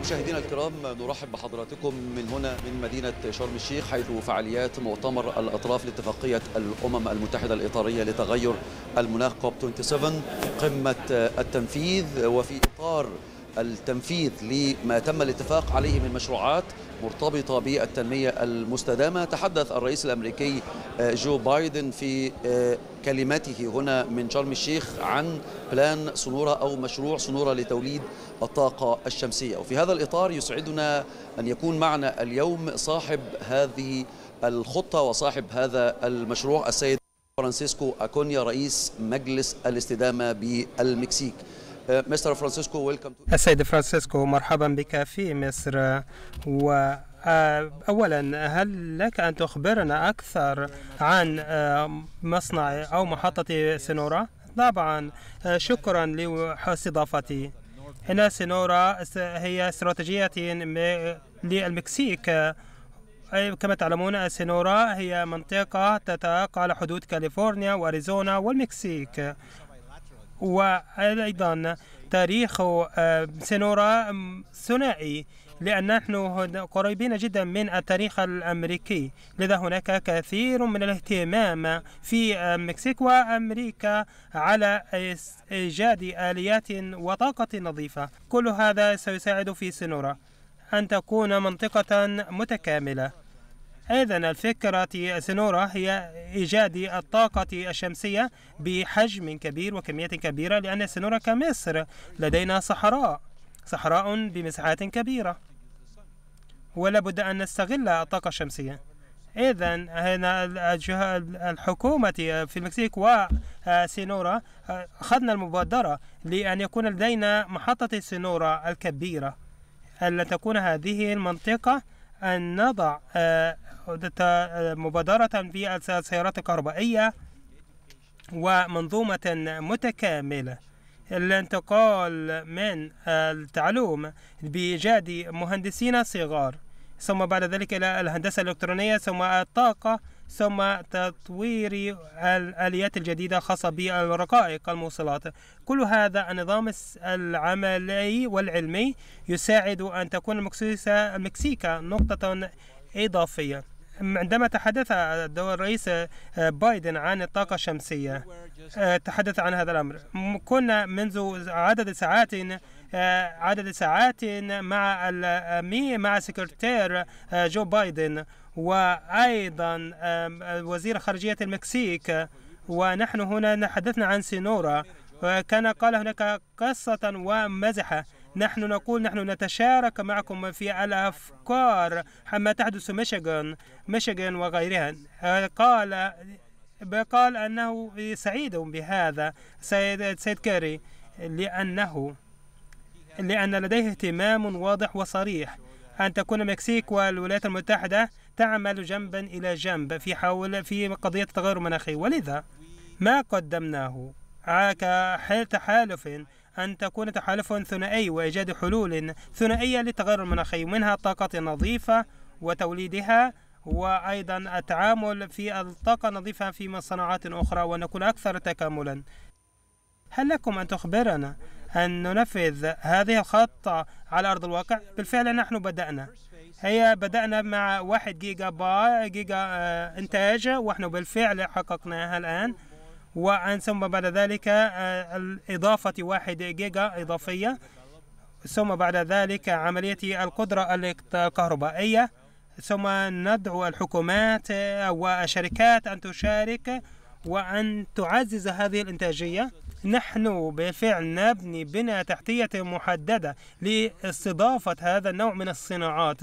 مشاهدينا الكرام نرحب بحضراتكم من هنا من مدينة شرم الشيخ حيث فعاليات مؤتمر الأطراف لاتفاقية الأمم المتحدة الإطارية لتغير المناخ كوب 27 قمة التنفيذ وفي إطار التنفيذ لما تم الاتفاق عليه من مشروعات مرتبطة بالتنمية المستدامة تحدث الرئيس الأمريكي آه، جو بايدن في آه، كلمته هنا من شرم الشيخ عن بلان صنورة أو مشروع صنورة لتوليد الطاقة الشمسية وفي هذا الإطار يسعدنا أن يكون معنا اليوم صاحب هذه الخطة وصاحب هذا المشروع السيد فرانسيسكو أكونيا رئيس مجلس الاستدامة بالمكسيك مستر فرانسيسكو ويلكم السيد فرانسيسكو مرحبا بك في مصر و آه، أولا هل لك أن تخبرنا أكثر عن آه، مصنع أو محطة سينورا؟ طبعا آه، شكرا لاستضافتي هنا سينورا هي استراتيجية للمكسيك كما تعلمون سنورا هي منطقة تتقع على حدود كاليفورنيا وأريزونا والمكسيك وأيضا تاريخ آه، سينورا ثنائي لأن نحن قريبين جدا من التاريخ الأمريكي لذا هناك كثير من الاهتمام في المكسيك وأمريكا على إيجاد آليات وطاقة نظيفة كل هذا سيساعد في سينورا أن تكون منطقة متكاملة إذا الفكرة سنورا هي إيجاد الطاقة الشمسية بحجم كبير وكمية كبيرة لأن سنورا كمصر لدينا صحراء صحراء بمساحات كبيرة ولا بد أن نستغل الطاقة الشمسية إذا هنا الحكومة في المكسيك وسينورا أخذنا المبادرة لأن يكون لدينا محطة سينورا الكبيرة التي تكون هذه المنطقة أن نضع آه، آه، مبادرة في السيارات الكهربائية ومنظومة متكاملة الانتقال من التعلوم بإيجاد مهندسين صغار ثم بعد ذلك إلى الهندسة الإلكترونية ثم الطاقة ثم تطوير الآليات الجديدة خاصة بالرقائق الموصلات كل هذا النظام العملي والعلمي يساعد أن تكون المكسيكا نقطة إضافية عندما تحدث الرئيس آه، بايدن عن الطاقة الشمسية آه، تحدث عن هذا الأمر كنا منذ عدد ساعات آه، عدد ساعات مع مع سكرتير جو بايدن وأيضا وزير خارجية المكسيك ونحن هنا تحدثنا عن سينورا وكان قال هناك قصة ومزحة نحن نقول نحن نتشارك معكم في الأفكار عما تحدث في ميشيغان ميشيغان وغيرها آه، قال قال أنه سعيد بهذا سيد, سيد كاري لأنه لأن لديه اهتمام واضح وصريح أن تكون المكسيك والولايات المتحدة تعمل جنبا إلى جنب في حول في قضية التغير المناخي ولذا ما قدمناه كحال تحالف أن تكون تحالفا ثنائي وإيجاد حلول ثنائية للتغير المناخي منها الطاقة النظيفة وتوليدها وأيضا التعامل في الطاقة النظيفة في صناعات أخرى ونكون أكثر تكاملا هل لكم أن تخبرنا أن ننفذ هذه الخطة على أرض الواقع؟ بالفعل نحن بدأنا هي بدأنا مع واحد جيجا با جيجا آه، انتاج ونحن بالفعل حققناها الآن وعن ثم بعد ذلك آه، إضافة واحد جيجا إضافية ثم بعد ذلك عملية القدرة الكهربائية ثم ندعو الحكومات والشركات أن تشارك وأن تعزز هذه الإنتاجية نحن بالفعل نبني بنى تحتية محددة لاستضافة هذا النوع من الصناعات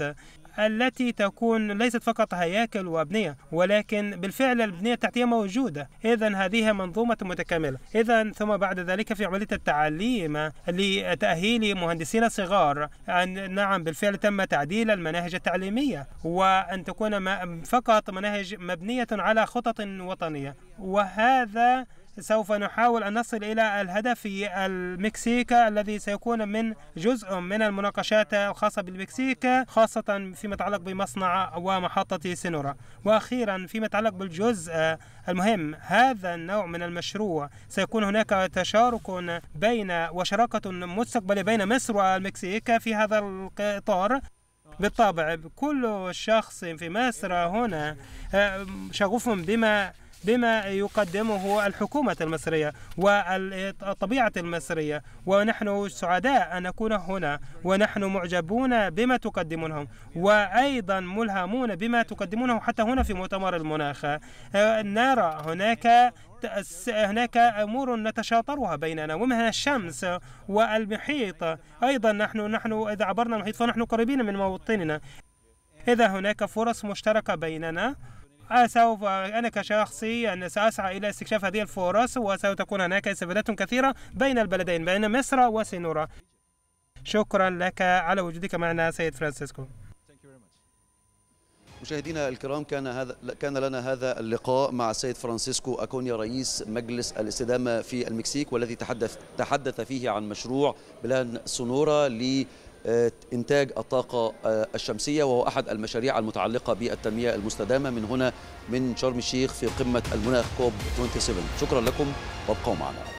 التي تكون ليست فقط هياكل وأبنية ولكن بالفعل البنية التحتية موجودة إذا هذه منظومة متكاملة إذا ثم بعد ذلك في عملية التعليم لتأهيل مهندسين صغار أن نعم بالفعل تم تعديل المناهج التعليمية وأن تكون فقط مناهج مبنية على خطط وطنية وهذا سوف نحاول أن نصل إلى الهدف في المكسيك الذي سيكون من جزء من المناقشات الخاصة بالمكسيك خاصة فيما يتعلق بمصنع ومحطة سينورا وأخيرا فيما يتعلق بالجزء المهم هذا النوع من المشروع سيكون هناك تشارك بين وشراكة مستقبلية بين مصر والمكسيك في هذا الإطار بالطبع كل شخص في مصر هنا آه، شغوف بما بما يقدمه الحكومة المصرية والطبيعة المصرية ونحن سعداء أن نكون هنا ونحن معجبون بما تقدمونهم وأيضا ملهمون بما تقدمونه حتى هنا في مؤتمر المناخ آه، نرى هناك هناك امور نتشاطرها بيننا ومنها الشمس والمحيط ايضا نحن نحن اذا عبرنا المحيط فنحن قريبين من موطننا اذا هناك فرص مشتركه بيننا آه، سوف أنا كشخصي أن سأسعى إلى استكشاف هذه الفرص وستكون هناك استفادات كثيرة بين البلدين بين مصر وسينورا شكرا لك على وجودك معنا سيد فرانسيسكو مشاهدينا الكرام كان هذا كان لنا هذا اللقاء مع السيد فرانسيسكو اكونيا رئيس مجلس الاستدامه في المكسيك والذي تحدث تحدث فيه عن مشروع بلان سونورا ل آه، إنتاج الطاقة آه، الشمسية وهو أحد المشاريع المتعلقة بالتنمية المستدامة من هنا من شرم الشيخ في قمة المناخ كوب 27 شكرا لكم وابقوا معنا